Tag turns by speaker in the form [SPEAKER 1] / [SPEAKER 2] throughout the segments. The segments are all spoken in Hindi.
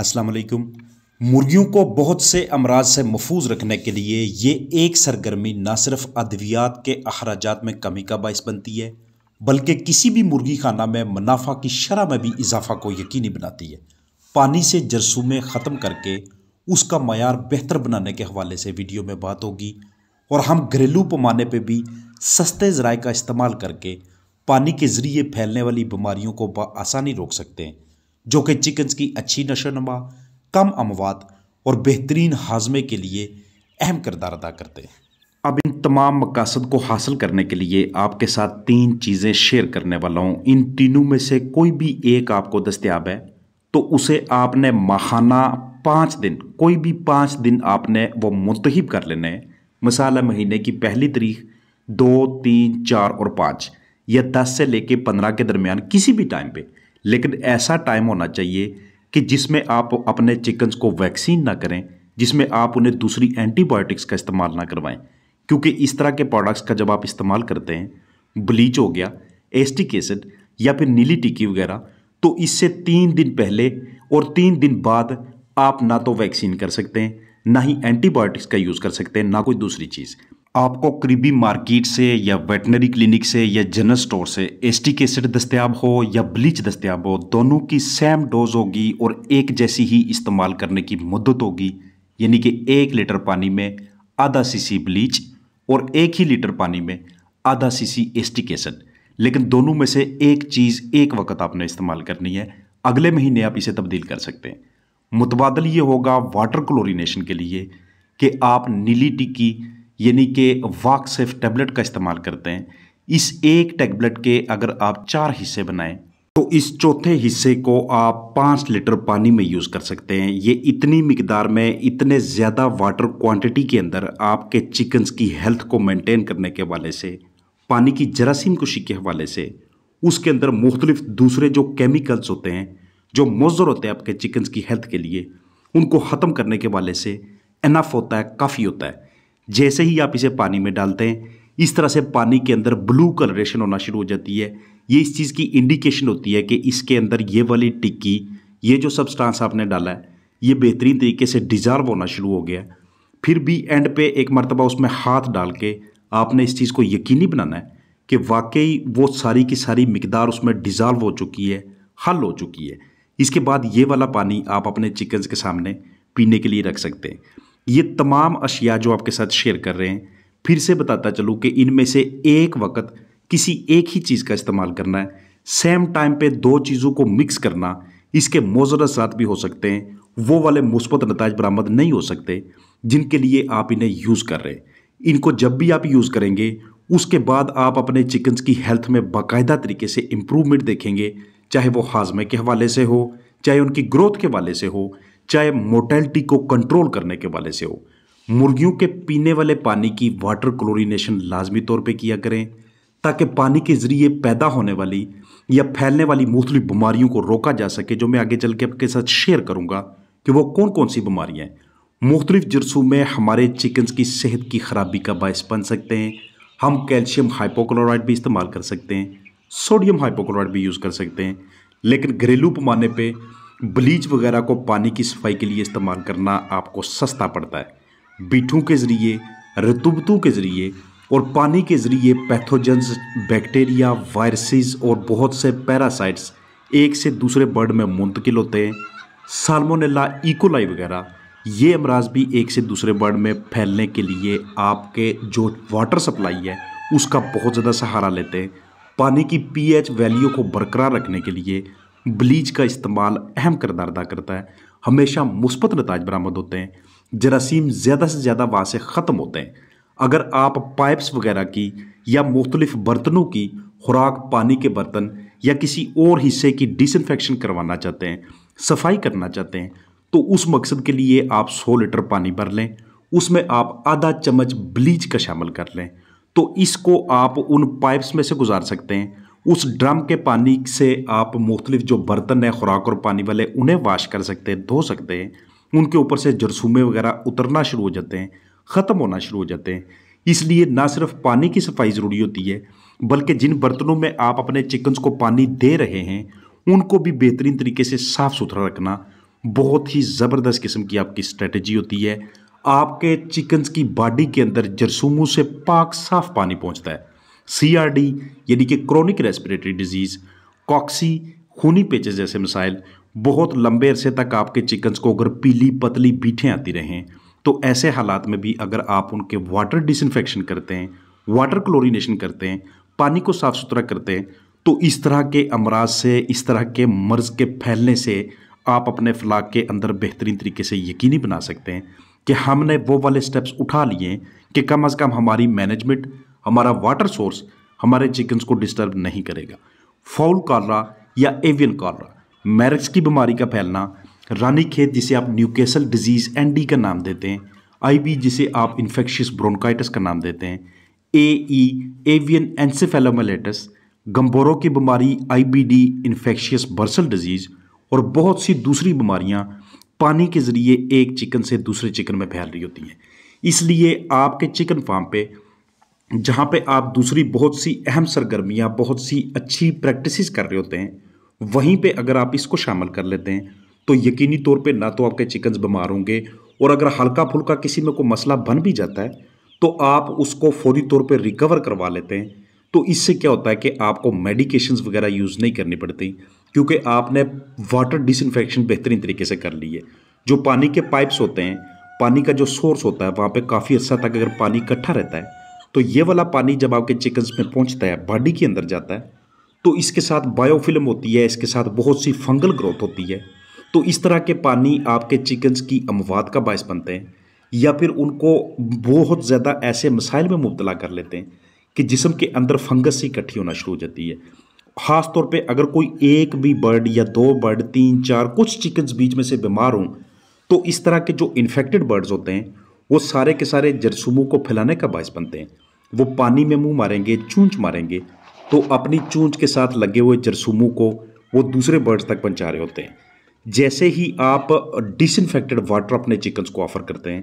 [SPEAKER 1] अस्सलाम वालेकुम मुर्गियों को बहुत से अमराज से महफूज रखने के लिए ये एक सरगर्मी न सिर्फ अद्वियात के अखराज में कमी का बायस बनती है बल्कि किसी भी मुर्गी खाना में मुनाफा की शरह में भी इजाफा को यकीनी बनाती है पानी से जरसूमें ख़त्म करके उसका मैार बेहतर बनाने के हवाले से वीडियो में बात होगी और हम घरेलू पैमाने पर भी सस्ते ज़राए का इस्तेमाल करके पानी के ज़रिए फैलने वाली बीमारियों को आसानी रोक सकते हैं जो कि चिकन्स की अच्छी नशोनमा कम अमवात और बेहतरीन हाजमे के लिए अहम किरदार अदा करते हैं अब इन तमाम मकासद को हासिल करने के लिए आपके साथ तीन चीज़ें शेयर करने वाला हूँ इन तीनों में से कोई भी एक आपको दस्तियाब है तो उसे आपने माहाना पाँच दिन कोई भी पाँच दिन आपने वो मुंतब कर लेने हैं मिसाला महीने की पहली तारीख दो तीन चार और पाँच या दस से लेके पंद्रह के दरमियान किसी भी टाइम पे लेकिन ऐसा टाइम होना चाहिए कि जिसमें आप अपने चिकन्स को वैक्सीन ना करें जिसमें आप उन्हें दूसरी एंटीबायोटिक्स का इस्तेमाल ना करवाएं क्योंकि इस तरह के प्रोडक्ट्स का जब आप इस्तेमाल करते हैं ब्लीच हो गया एस्टिक एसिड या फिर नीली टिक्की वगैरह तो इससे तीन दिन पहले और तीन दिन बाद आप ना तो वैक्सीन कर सकते हैं ना ही एंटीबायोटिक्स का यूज़ कर सकते हैं ना कोई दूसरी चीज़ आपको करीबी मार्केट से या वेटनरी क्लिनिक से या जनरल स्टोर से एस्टिक एसिड दस्तियाब हो या ब्लीच दस्तियाब हो दोनों की सेम डोज होगी और एक जैसी ही इस्तेमाल करने की मदत होगी यानी कि एक लीटर पानी में आधा सीसी ब्लीच और एक ही लीटर पानी में आधा सीसी एस्टिक एसिड लेकिन दोनों में से एक चीज़ एक वक्त आपने इस्तेमाल करनी है अगले महीने आप इसे तब्दील कर सकते हैं मुतबादल ये होगा वाटर क्लोरीनेशन के लिए कि आप नीली टिक्की यानी कि सेफ टैबलेट का इस्तेमाल करते हैं इस एक टैबलेट के अगर आप चार हिस्से बनाएं तो इस चौथे हिस्से को आप पाँच लीटर पानी में यूज़ कर सकते हैं ये इतनी मकदार में इतने ज़्यादा वाटर क्वांटिटी के अंदर आपके चिकन्स की हेल्थ को मेंटेन करने के वाले से पानी की जरासीम कुशी के हवाले से उसके अंदर मुख्तलिफ दूसरे जो केमिकल्स होते हैं जो मज़र होते हैं आपके चिकन्स की हेल्थ के लिए उनको ख़त्म करने के वाले से इनफ होता है काफ़ी होता है जैसे ही आप इसे पानी में डालते हैं इस तरह से पानी के अंदर ब्लू कलरेशन होना शुरू हो जाती है ये इस चीज़ की इंडिकेशन होती है कि इसके अंदर ये वाली टिक्की ये जो सब्सटेंस आपने डाला है ये बेहतरीन तरीके से डिज़ार्व होना शुरू हो गया फिर भी एंड पे एक मरतबा उसमें हाथ डाल के आपने इस चीज़ को यकीनी बनाना है कि वाकई वो सारी की सारी मकदार उसमें डिज़ाल्व हो चुकी है हल हो चुकी है इसके बाद ये वाला पानी आप अपने चिकन्स के सामने पीने के लिए रख सकते हैं ये तमाम अशिया जो आपके साथ शेयर कर रहे हैं फिर से बताता चलूँ कि इनमें से एक वक्त किसी एक ही चीज़ का इस्तेमाल करना है सेम टाइम पे दो चीज़ों को मिक्स करना इसके मौजर असरात भी हो सकते हैं वो वाले मुस्बत नतज बरामद नहीं हो सकते जिनके लिए आप इन्हें यूज़ कर रहे हैं इनको जब भी आप यूज़ करेंगे उसके बाद आप अपने चिकन्स की हेल्थ में बाकायदा तरीके से इम्प्रूवमेंट देखेंगे चाहे वो हाजमे के हवाले से हो चाहे उनकी ग्रोथ के हवाले से हो चाहे मोर्टेलिटी को कंट्रोल करने के वाले से हो मुर्गियों के पीने वाले पानी की वाटर क्लोरीनेशन लाजमी तौर पे किया करें ताकि पानी के ज़रिए पैदा होने वाली या फैलने वाली मुख्तलिफ़ बीमारियों को रोका जा सके जो मैं आगे चल के आपके साथ शेयर करूँगा कि वो कौन कौन सी बीमारियाँ हैं मुख्तलिफ जरसों में हमारे चिकन्स की सेहत की ख़राबी का बायस बन सकते हैं हम कैल्शियम हाइपोक्लोराइड भी इस्तेमाल कर सकते हैं सोडियम हाइपोक्लोराइड भी यूज़ कर सकते हैं लेकिन घरेलू पैमाने पर ब्लीच वगैरह को पानी की सफाई के लिए इस्तेमाल करना आपको सस्ता पड़ता है बीठों के ज़रिए रतुबतों के ज़रिए और पानी के ज़रिए पैथोजेंस बैक्टीरिया वायरसेस और बहुत से पैरासाइट्स एक से दूसरे बर्ड में मुंतकिल होते हैं सालमोनेला इकोलाई e. वगैरह ये अमराज भी एक से दूसरे बर्ड में फैलने के लिए आपके जो वाटर सप्लाई है उसका बहुत ज़्यादा सहारा लेते हैं पानी की पीएच वैल्यू को बरकरार रखने के लिए ब्लीच का इस्तेमाल अहम करदार अदा करता है हमेशा मुस्बत नतज बरामद होते हैं जरासीम ज़्यादा से ज़्यादा वहाँ से ख़त्म होते हैं अगर आप पाइप्स वगैरह की या मुख्तलिफ बर्तनों की खुराक पानी के बर्तन या किसी और हिस्से की डिसइनफेक्शन करवाना चाहते हैं सफाई करना चाहते हैं तो उस मकसद के लिए आप 100 लीटर पानी भर लें उसमें आप आधा चम्मच ब्लीच का शामिल कर लें तो इसको आप उन पाइप्स में से गुजार सकते हैं उस ड्रम के पानी से आप मुख्तलिफ जो बर्तन हैं खुराक और पानी वाले उन्हें वाश कर सकते हैं धो सकते हैं उनके ऊपर से जरसूमे वगैरह उतरना शुरू हो जाते हैं ख़त्म होना शुरू हो जाते हैं इसलिए ना सिर्फ पानी की सफाई ज़रूरी होती है बल्कि जिन बर्तनों में आप अपने चिकन्स को पानी दे रहे हैं उनको भी बेहतरीन तरीके से साफ़ सुथरा रखना बहुत ही ज़बरदस्त किस्म की आपकी स्ट्रेटजी होती है आपके चिकन्स की बॉडी के अंदर जरसूमों से पाक साफ पानी पहुँचता है सीआरडी यानी कि क्रोनिक रेस्पिरेटरी डिजीज़ कॉक्सी खूनी पेचेस जैसे मिसाइल बहुत लंबे अरसे तक आपके चिकन्स को अगर पीली पतली बीठें आती रहें तो ऐसे हालात में भी अगर आप उनके वाटर डिसइनफेक्शन करते हैं वाटर क्लोरीनेशन करते हैं पानी को साफ़ सुथरा करते हैं तो इस तरह के अमराज से इस तरह के मर्ज़ के फैलने से आप अपने फ्लाक के अंदर बेहतरीन तरीके से यकीनी बना सकते हैं कि हमने वो वाले स्टेप्स उठा लिए कि कम अज़ कम हमारी मैनेजमेंट हमारा वाटर सोर्स हमारे चिकन्स को डिस्टर्ब नहीं करेगा फाउल कॉलरा या एवियन कॉलरा मैरिक्स की बीमारी का फैलना रानी खेत जिसे आप न्यूकेसल डिजीज़ एनडी का नाम देते हैं आईबी जिसे आप इन्फेक्शियस ब्रोंकाइटिस का नाम देते हैं ए ई एवियन एनसेफेलोमेलेटस गंबोरों की बीमारी आईबीडी इन्फेक्शियस बर्सल डिजीज़ और बहुत सी दूसरी बीमारियां पानी के ज़रिए एक चिकन से दूसरे चिकन में फैल रही होती हैं इसलिए आपके चिकन फार्म पे जहाँ पे आप दूसरी बहुत सी अहम सरगर्मियाँ बहुत सी अच्छी प्रैक्टिसेस कर रहे होते हैं वहीं पे अगर आप इसको शामिल कर लेते हैं तो यकीनी तौर पे ना तो आपके चिकन्स बीमार होंगे और अगर हल्का फुल्का किसी में कोई मसला बन भी जाता है तो आप उसको फौरी तौर पर रिकवर करवा लेते हैं तो इससे क्या होता है कि आपको मेडिकेशन वगैरह यूज़ नहीं करनी पड़ती क्योंकि आपने वाटर डिसइनफेक्शन बेहतरीन तरीके से कर ली है जो पानी के पाइप्स होते हैं पानी का जो सोर्स होता है वहाँ पे काफ़ी अर्सा तक अगर पानी इकट्ठा रहता है तो ये वाला पानी जब आपके चिकन्स में पहुँचता है बॉडी के अंदर जाता है तो इसके साथ बायोफिल्म होती है इसके साथ बहुत सी फंगल ग्रोथ होती है तो इस तरह के पानी आपके चिकन्स की अमवाद का बायस बनते हैं या फिर उनको बहुत ज़्यादा ऐसे मसाइल में मुबतला कर लेते हैं कि जिसम के अंदर फंगस से इकट्ठी होना शुरू हो जाती है ख़ास तौर पे अगर कोई एक भी बर्ड या दो बर्ड तीन चार कुछ चिकन्स बीच में से बीमार हों तो इस तरह के जो इन्फेक्टेड बर्ड्स होते हैं वो सारे के सारे जरसूमों को फैलाने का बायस बनते हैं वो पानी में मुंह मारेंगे चूंच मारेंगे तो अपनी चूंच के साथ लगे हुए जरसूमों को वो दूसरे बर्ड्स तक पहुँचा रहे होते हैं जैसे ही आप डिसइनफेक्टेड वाटर अपने चिकन्स को ऑफ़र करते हैं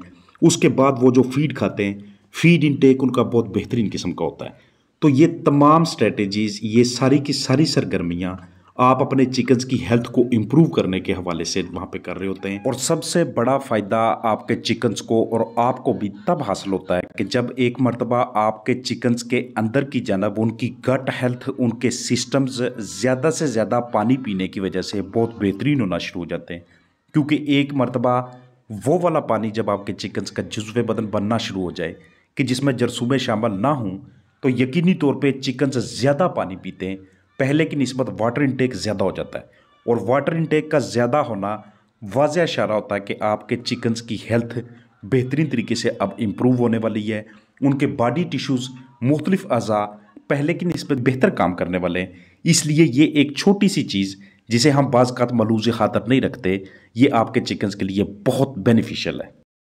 [SPEAKER 1] उसके बाद वो जो फीड खाते हैं फीड इनटेक उनका बहुत बेहतरीन किस्म का होता है तो ये तमाम स्ट्रेटजीज़ ये सारी की सारी सरगर्मियाँ आप अपने चिकन्स की हेल्थ को इम्प्रूव करने के हवाले से वहाँ पे कर रहे होते हैं और सबसे बड़ा फ़ायदा आपके चिकन्स को और आपको भी तब हासिल होता है कि जब एक मरतबा आपके चिकन्स के अंदर की जानब उनकी गट हेल्थ उनके सिस्टम्स ज़्यादा से ज़्यादा पानी पीने की वजह से बहुत बेहतरीन होना शुरू हो जाते हैं क्योंकि एक मरतबा वो वाला पानी जब आपके चिकन्स का जज्व बदन बनना शुरू हो जाए कि जिसमें जरसूबे शामिल ना हों तो यकीनी तौर पर चिकन्स ज़्यादा पानी पीते हैं पहले की नस्बत वाटर इनटेक ज़्यादा हो जाता है और वाटर इनटेक का ज़्यादा होना वाज इशारा होता है कि आपके चिकन्स की हेल्थ बेहतरीन तरीके से अब इम्प्रूव होने वाली है उनके बॉडी टिश्यूज़ मुख्तलिफ अज़ा पहले की नस्बत बेहतर काम करने वाले हैं इसलिए ये एक छोटी सी चीज़ जिसे हम बाज़ात मलूज खातर नहीं रखते ये आपके चिकन्स के लिए बहुत बेनिफिशियल है